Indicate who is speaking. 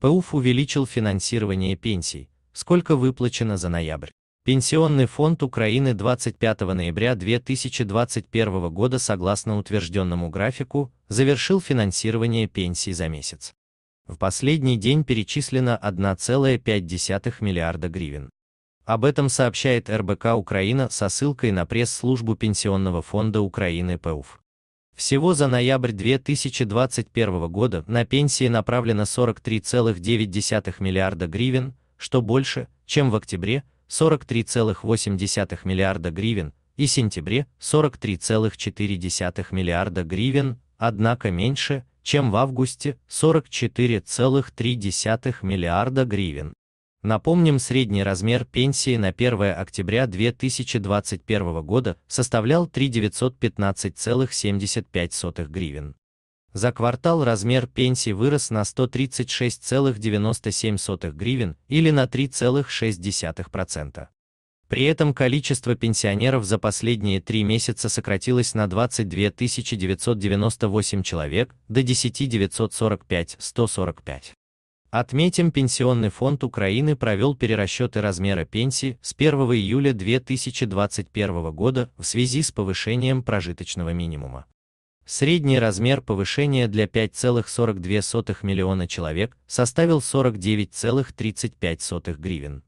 Speaker 1: ПУФ увеличил финансирование пенсий, сколько выплачено за ноябрь. Пенсионный фонд Украины 25 ноября 2021 года согласно утвержденному графику завершил финансирование пенсий за месяц. В последний день перечислено 1,5 миллиарда гривен. Об этом сообщает РБК Украина со ссылкой на пресс-службу Пенсионного фонда Украины ПУФ. Всего за ноябрь 2021 года на пенсии направлено 43,9 миллиарда гривен, что больше, чем в октябре 43,8 миллиарда гривен и сентябре 43,4 миллиарда гривен, однако меньше, чем в августе 44,3 миллиарда гривен. Напомним, средний размер пенсии на 1 октября 2021 года составлял 3915,75 гривен. За квартал размер пенсии вырос на 136,97 гривен или на 3,6%. При этом количество пенсионеров за последние три месяца сократилось на 22 998 человек до 10 945 145. Отметим, Пенсионный фонд Украины провел перерасчеты размера пенсии с 1 июля 2021 года в связи с повышением прожиточного минимума. Средний размер повышения для 5,42 миллиона человек составил 49,35 гривен.